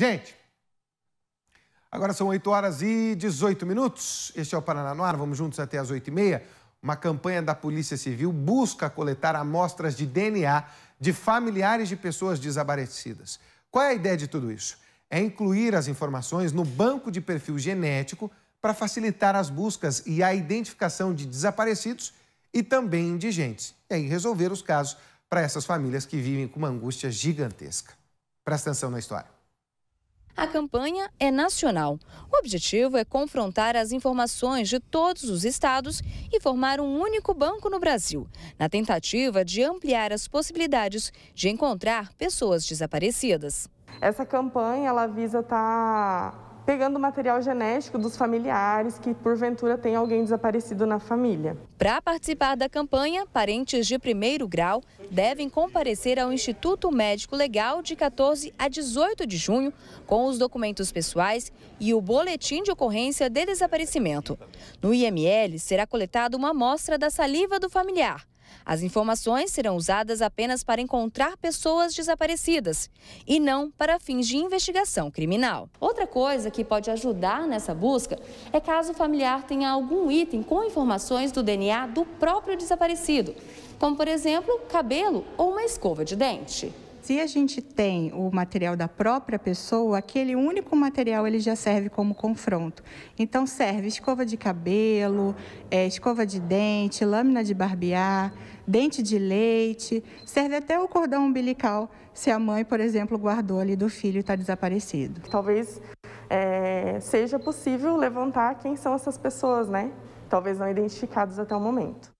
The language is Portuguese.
Gente, agora são 8 horas e 18 minutos. Este é o Paraná Noir, Vamos juntos até as 8 e meia. Uma campanha da Polícia Civil busca coletar amostras de DNA de familiares de pessoas desaparecidas. Qual é a ideia de tudo isso? É incluir as informações no banco de perfil genético para facilitar as buscas e a identificação de desaparecidos e também indigentes. E aí resolver os casos para essas famílias que vivem com uma angústia gigantesca. Presta atenção na história. A campanha é nacional. O objetivo é confrontar as informações de todos os estados e formar um único banco no Brasil, na tentativa de ampliar as possibilidades de encontrar pessoas desaparecidas. Essa campanha ela visa estar tá pegando material genético dos familiares que porventura tem alguém desaparecido na família. Para participar da campanha, parentes de primeiro grau devem comparecer ao Instituto Médico Legal de 14 a 18 de junho com os documentos pessoais e o boletim de ocorrência de desaparecimento. No IML será coletada uma amostra da saliva do familiar. As informações serão usadas apenas para encontrar pessoas desaparecidas e não para fins de investigação criminal. Outra coisa que pode ajudar nessa busca é caso o familiar tenha algum item com informações do DNA do próprio desaparecido, como por exemplo, cabelo ou uma escova de dente. Se a gente tem o material da própria pessoa, aquele único material ele já serve como confronto. Então serve escova de cabelo, é, escova de dente, lâmina de barbear, dente de leite, serve até o cordão umbilical, se a mãe, por exemplo, guardou ali do filho e está desaparecido. Talvez é, seja possível levantar quem são essas pessoas, né? Talvez não identificados até o momento.